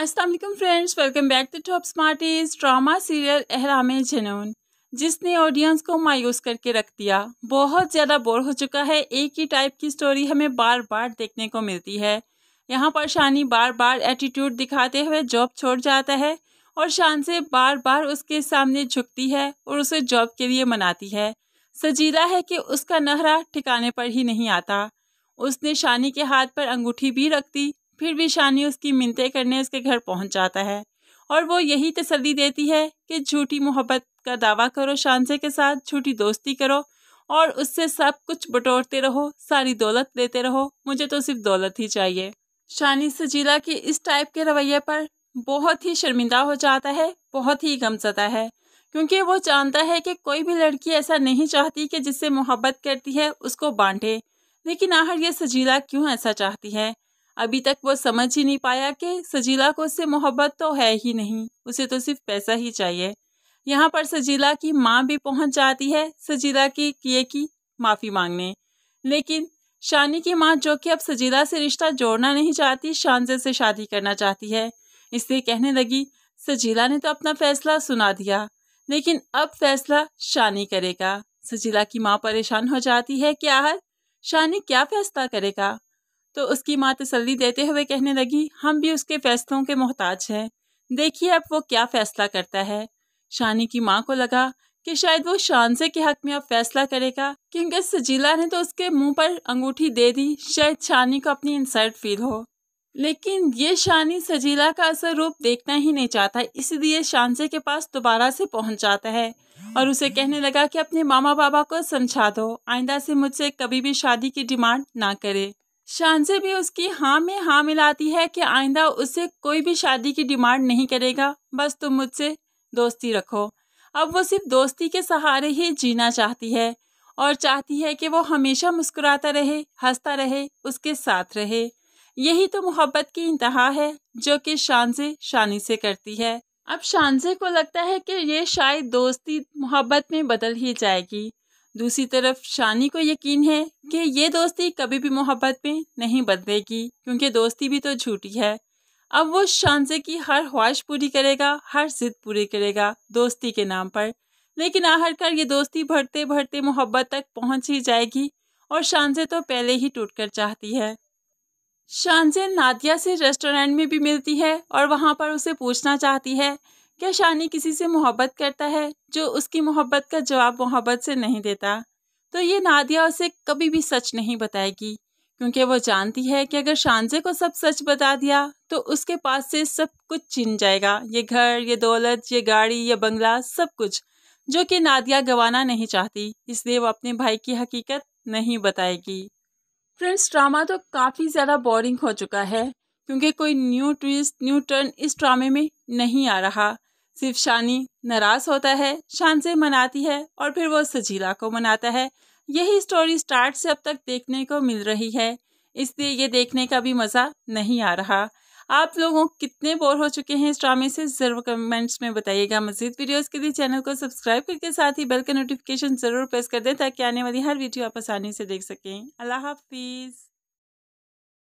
अस्सलाम वालेकुम friends welcome back to top smarties drama serial Ehraam Junoon जिसने ऑडियंस को मायूस करके रख दिया बहुत ज़्यादा बोर हो चुका है एक ही टाइप की स्टोरी हमें बार बार देखने को मिलती है यहाँ पर शानी बार बार एटीट्यूड दिखाते हुए जॉब छोड़ जाता है और शान से बार बार उसके सामने झुकती है और उसे जॉब के लिए मनाती है सजीदा है कि उसका नहरा ठिकाने पर ही नहीं आता उसने शानी के हाथ पर अंगूठी भी रख दी फिर भी शानी उसकी मिनतें करने उसके घर पहुंच जाता है और वो यही तसली देती है कि झूठी मोहब्बत का दावा करो शानसे के साथ झूठी दोस्ती करो और उससे सब कुछ बटोरते रहो सारी दौलत देते रहो मुझे तो सिर्फ दौलत ही चाहिए शानी सजीला के इस टाइप के रवैये पर बहुत ही शर्मिंदा हो जाता है बहुत ही गमजदा है क्योंकि वो जानता है कि कोई भी लड़की ऐसा नहीं चाहती कि जिससे मोहब्बत करती है उसको बांटे लेकिन आखिर ये सजीला क्यों ऐसा चाहती है अभी तक वो समझ ही नहीं पाया कि सजीला को उससे मोहब्बत तो है ही नहीं उसे तो सिर्फ पैसा ही चाहिए यहाँ पर सजीला की माँ भी पहुँच जाती है सजीला के किए की माफ़ी मांगने लेकिन शानी की माँ जो कि अब सजीला से रिश्ता जोड़ना नहीं चाहती शानजे से शादी करना चाहती है इसलिए कहने लगी सजीला ने तो अपना फैसला सुना दिया लेकिन अब फैसला शानी करेगा सजीला की माँ परेशान हो जाती है कि आहर शानी क्या फैसला करेगा तो उसकी माँ तसली देते हुए कहने लगी हम भी उसके फैसलों के मोहताज हैं देखिए अब वो क्या फ़ैसला करता है शानी की माँ को लगा कि शायद वो शान से के हक में अब फैसला करेगा क्योंकि सजीला ने तो उसके मुंह पर अंगूठी दे दी शायद शानी को अपनी इंसल्ट फील हो लेकिन ये शानी सजीला का असर रूप देखना ही नहीं चाहता इसलिए शानसे के पास दोबारा से पहुंच जाता है और उसे कहने लगा कि अपने मामा बाबा को समझा दो आइंदा से मुझसे कभी भी शादी की डिमांड ना करे शान से भी उसकी हाँ में हाँ मिलाती है कि आइंदा उसे कोई भी शादी की डिमांड नहीं करेगा बस तुम मुझसे दोस्ती रखो अब वो सिर्फ दोस्ती के सहारे ही जीना चाहती है और चाहती है कि वो हमेशा मुस्कुराता रहे हंसता रहे उसके साथ रहे यही तो मोहब्बत की इंतहा है जो कि शान से शानी से करती है अब शानजे को लगता है कि ये शायद दोस्ती मोहब्बत में बदल ही जाएगी दूसरी तरफ शानी को यकीन है कि ये दोस्ती कभी भी मोहब्बत में नहीं बदलेगी क्योंकि दोस्ती भी तो झूठी है अब वो शानजे की हर ख्वाहिश पूरी करेगा हर जिद पूरी करेगा दोस्ती के नाम पर लेकिन आखिरकार ये दोस्ती बढ़ते बढ़ते मोहब्बत तक पहुंच ही जाएगी और शानजे तो पहले ही टूटकर चाहती है शानजे नादिया से रेस्टोरेंट में भी मिलती है और वहाँ पर उसे पूछना चाहती है क्या शानी किसी से मोहब्बत करता है जो उसकी मोहब्बत का जवाब मोहब्बत से नहीं देता तो ये नादिया उसे कभी भी सच नहीं बताएगी क्योंकि वो जानती है कि अगर शानजे को सब सच बता दिया तो उसके पास से सब कुछ छिन जाएगा ये घर ये दौलत ये गाड़ी ये बंगला सब कुछ जो कि नादिया गवाना नहीं चाहती इसलिए वो अपने भाई की हकीकत नहीं बताएगी फ्रेंड्स ड्रामा तो काफ़ी ज़्यादा बोरिंग हो चुका है क्योंकि कोई न्यू ट्विस्ट न्यू टर्न इस ड्रामे में नहीं आ रहा सिर्फ शानी नाराज होता है शान से मनाती है और फिर वो सजीला को मनाता है यही स्टोरी स्टार्ट से अब तक देखने को मिल रही है इसलिए ये देखने का भी मज़ा नहीं आ रहा आप लोगों कितने बोर हो चुके हैं इस ड्रामे से ज़रूर कमेंट्स में बताइएगा मजीद वीडियोस के लिए चैनल को सब्सक्राइब करके साथ ही बेल का नोटिफिकेशन ज़रूर प्रेस कर दें ताकि आने वाली हर वीडियो आप आसानी से देख सकें अल्लाह हाफिज़